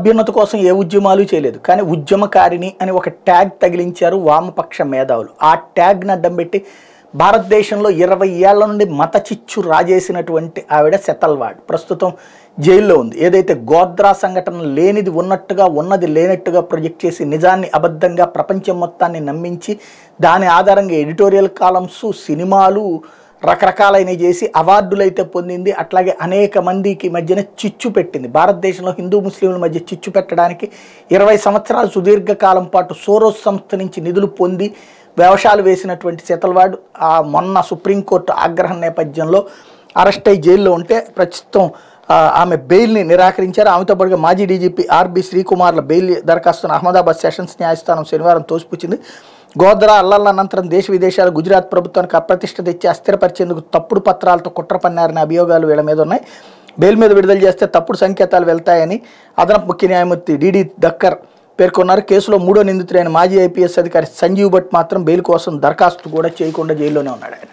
అభ్యున్నత కోసం ఏ ఉద్యమాలు చేయలేదు కానీ ఉద్యమకారిణి అని ఒక ట్యాగ్ తగిలించారు వామపక్ష మేధావులు ఆ ట్యాగ్ని అడ్డం పెట్టి భారతదేశంలో ఇరవై ఏళ్ల నుండి మత చిచ్చు రాజేసినటువంటి ఆవిడ సెతల్వాడ్ ప్రస్తుతం జైల్లో ఉంది ఏదైతే గోద్రా సంఘటన లేనిది ఉన్నట్టుగా ఉన్నది లేనట్టుగా ప్రొజెక్ట్ చేసి నిజాన్ని అబద్ధంగా ప్రపంచం మొత్తాన్ని నమ్మించి దాని ఆధారంగా ఎడిటోరియల్ కాలమ్స్ సినిమాలు రకరకాలైన చేసి అవార్డులైతే పొందింది అట్లాగే అనేక మందికి మధ్యన చిచ్చు పెట్టింది భారతదేశంలో హిందూ ముస్లింల మధ్య చిచ్చు పెట్టడానికి ఇరవై సంవత్సరాలు సుదీర్ఘకాలం పాటు సోరోస్ సంస్థ నుంచి నిధులు పొంది వ్యవసాయాలు వేసినటువంటి శీతల్వాడు ఆ మొన్న సుప్రీంకోర్టు ఆగ్రహం నేపథ్యంలో అరెస్ట్ అయి జైల్లో ఉంటే ప్రస్తుతం ఆమె బెయిల్ని నిరాకరించారు ఆమెతో పాటుగా మాజీ డీజీపీ ఆర్బి శ్రీకుమార్ల బెయిల్ దరఖాస్తున్న అహ్మదాబాద్ సెషన్స్ న్యాయస్థానం శనివారం తోసిపుచ్చింది గోద్రా అల్లర్ల అనంతరం దేశ విదేశాలు గుజరాత్ ప్రభుత్వానికి అప్రతిష్ట తెచ్చి అస్థిరపరిచేందుకు తప్పుడు పత్రాలతో కుట్ర పన్నారనే అభియోగాలు వీళ్ళ మీద ఉన్నాయి బెయిల్ మీద విడుదల చేస్తే తప్పుడు సంకేతాలు వెళ్తాయని అదనపు ముఖ్య న్యాయమూర్తి డిడి దక్కర్ పేర్కొన్నారు కేసులో మూడో నిందితుడైన మాజీ ఐపీఎస్ అధికారి సంజీవ్ భట్ మాత్రం బెయిల్ కోసం దరఖాస్తు కూడా చేయకుండా జైల్లోనే ఉన్నాడు